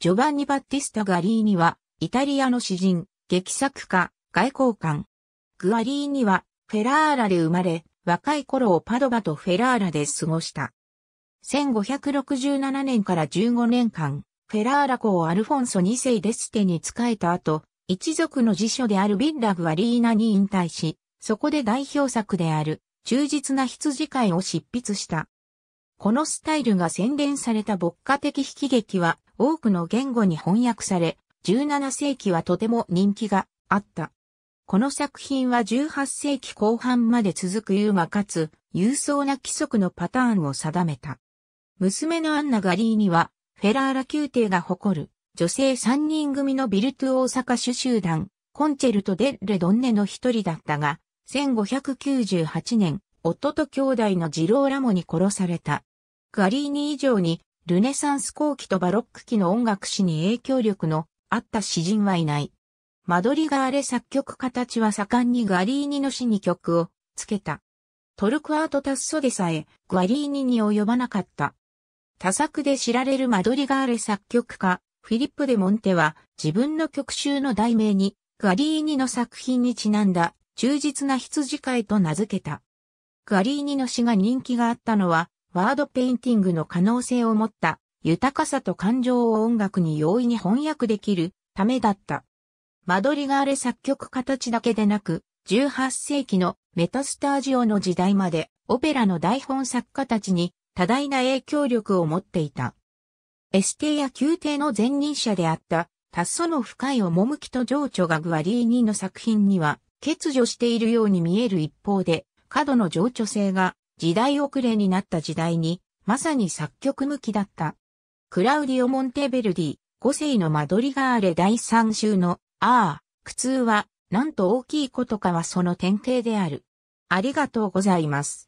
ジョバンニ・バッティスタ・ガリーニは、イタリアの詩人、劇作家、外交官。グアリーニは、フェラーラで生まれ、若い頃をパドバとフェラーラで過ごした。1567年から15年間、フェラーラ公アルフォンソ2世デステに仕えた後、一族の辞書であるビッラ・グアリーナに引退し、そこで代表作である、忠実な羊飼いを執筆した。このスタイルが洗練された牧歌的悲劇は、多くの言語に翻訳され、17世紀はとても人気があった。この作品は18世紀後半まで続く優雅かつ、勇壮な規則のパターンを定めた。娘のアンナ・ガリーには、フェラーラ宮廷が誇る、女性3人組のビルトゥ大阪主集団、コンチェルト・デ・ッレ・ドンネの一人だったが、1598年、夫と兄弟のジローラモに殺された。ガリーニ以上にルネサンス後期とバロック期の音楽史に影響力のあった詩人はいない。マドリガーレ作曲家たちは盛んにガリーニの詩に曲をつけた。トルクアート・タッソでさえガリーニに及ばなかった。多作で知られるマドリガーレ作曲家、フィリップ・デ・モンテは自分の曲集の題名にガリーニの作品にちなんだ忠実な羊飼いと名付けた。ガリーニの詩が人気があったのはワードペインティングの可能性を持った豊かさと感情を音楽に容易に翻訳できるためだった。マドリガーレ作曲形だけでなく、18世紀のメタスタージオの時代までオペラの台本作家たちに多大な影響力を持っていた。エステや宮廷の前任者であったタッソの深い趣と情緒がグアリーニの作品には欠如しているように見える一方で、過度の情緒性が時代遅れになった時代に、まさに作曲向きだった。クラウディオ・モンテベルディ、五世のマドリガーレ第3週の、ああ、苦痛は、なんと大きいことかはその典型である。ありがとうございます。